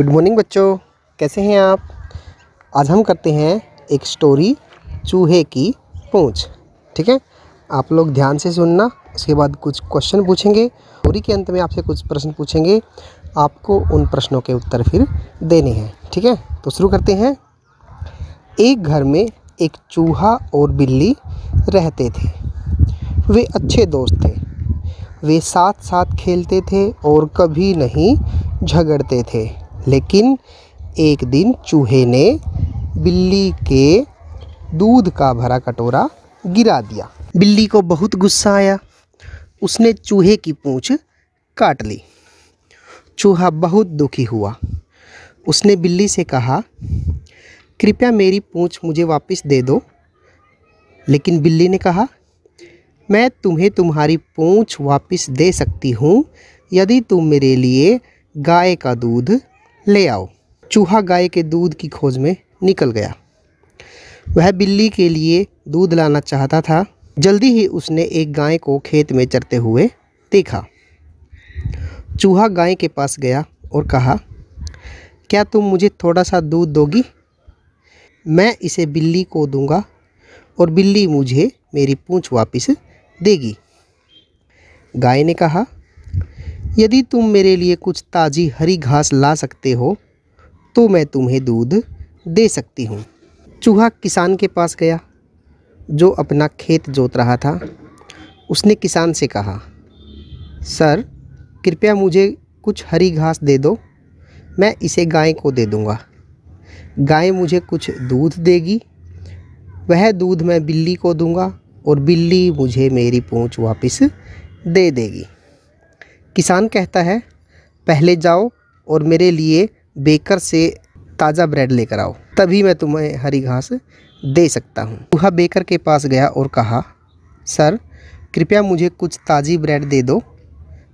good morning बच्चों कैसे हैं आप आज हम करते हैं एक स्टोरी चूहे की पूँछ ठीक है आप लोग ध्यान से सुनना उसके बाद कुछ क्वेश्चन पूछेंगे स्टोरी के अंत में आपसे कुछ प्रश्न पूछेंगे आपको उन प्रश्नों के उत्तर फिर देने हैं ठीक है तो शुरू करते हैं एक घर में एक चूहा और बिल्ली रहते थे वे अच्छे दोस्त थे वे साथ साथ खेलते थे और कभी नहीं झगड़ते थे लेकिन एक दिन चूहे ने बिल्ली के दूध का भरा कटोरा गिरा दिया बिल्ली को बहुत गुस्सा आया उसने चूहे की पूंछ काट ली चूहा बहुत दुखी हुआ उसने बिल्ली से कहा कृपया मेरी पूंछ मुझे वापस दे दो लेकिन बिल्ली ने कहा मैं तुम्हें तुम्हारी पूंछ वापस दे सकती हूँ यदि तुम मेरे लिए गाय का दूध ले आओ चूहा गाय के दूध की खोज में निकल गया वह बिल्ली के लिए दूध लाना चाहता था जल्दी ही उसने एक गाय को खेत में चरते हुए देखा चूहा गाय के पास गया और कहा क्या तुम मुझे थोड़ा सा दूध दोगी मैं इसे बिल्ली को दूंगा और बिल्ली मुझे मेरी पूंछ वापस देगी गाय ने कहा यदि तुम मेरे लिए कुछ ताज़ी हरी घास ला सकते हो तो मैं तुम्हें दूध दे सकती हूँ चूहा किसान के पास गया जो अपना खेत जोत रहा था उसने किसान से कहा सर कृपया मुझे कुछ हरी घास दे दो मैं इसे गाय को दे दूँगा गाय मुझे कुछ दूध देगी वह दूध मैं बिल्ली को दूंगा और बिल्ली मुझे मेरी पूँछ वापस दे देगी किसान कहता है पहले जाओ और मेरे लिए बेकर से ताज़ा ब्रेड लेकर आओ तभी मैं तुम्हें हरी घास दे सकता हूँ वह बेकर के पास गया और कहा सर कृपया मुझे कुछ ताज़ी ब्रेड दे दो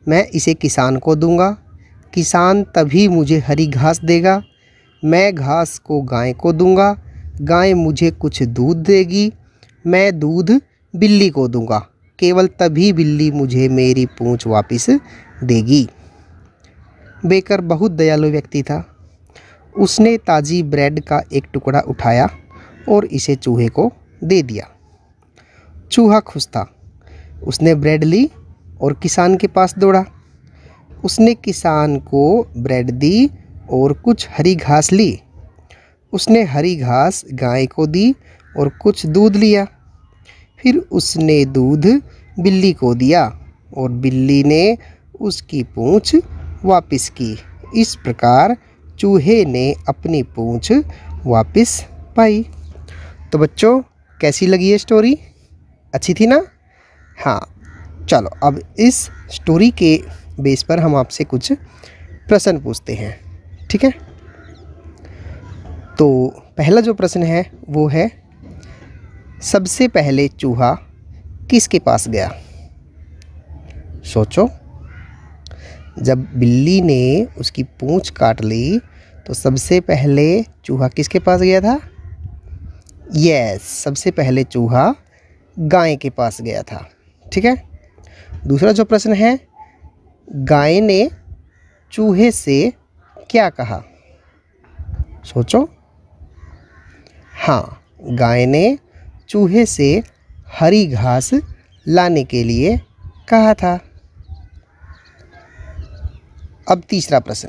मैं इसे किसान को दूंगा किसान तभी मुझे हरी घास देगा मैं घास को गाय को दूंगा गाय मुझे कुछ दूध देगी मैं दूध बिल्ली को दूंगा केवल तभी बिल्ली मुझे मेरी पूंछ वापस देगी बेकर बहुत दयालु व्यक्ति था उसने ताज़ी ब्रेड का एक टुकड़ा उठाया और इसे चूहे को दे दिया चूहा खुश था उसने ब्रेड ली और किसान के पास दौड़ा उसने किसान को ब्रेड दी और कुछ हरी घास ली उसने हरी घास गाय को दी और कुछ दूध लिया फिर उसने दूध बिल्ली को दिया और बिल्ली ने उसकी पूंछ वापस की इस प्रकार चूहे ने अपनी पूंछ वापस पाई तो बच्चों कैसी लगी ये स्टोरी अच्छी थी ना हाँ चलो अब इस स्टोरी के बेस पर हम आपसे कुछ प्रश्न पूछते हैं ठीक है तो पहला जो प्रश्न है वो है सबसे पहले चूहा किसके पास गया सोचो जब बिल्ली ने उसकी पूँछ काट ली तो सबसे पहले चूहा किसके पास गया था यस सबसे पहले चूहा गाय के पास गया था ठीक है दूसरा जो प्रश्न है गाय ने चूहे से क्या कहा सोचो हाँ गाय ने चूहे से हरी घास लाने के लिए कहा था अब तीसरा प्रश्न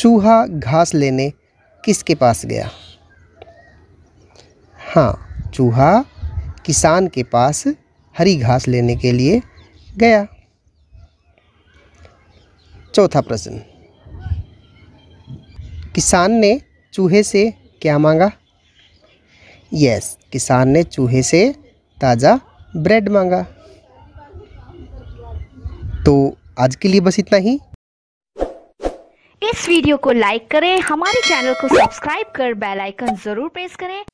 चूहा घास लेने किसके पास गया हाँ चूहा किसान के पास हरी घास लेने के लिए गया चौथा प्रश्न किसान ने चूहे से क्या मांगा यस किसान ने चूहे से ताज़ा ब्रेड मांगा आज के लिए बस इतना ही इस वीडियो को लाइक करें हमारे चैनल को सब्सक्राइब कर बेल आइकन जरूर प्रेस करें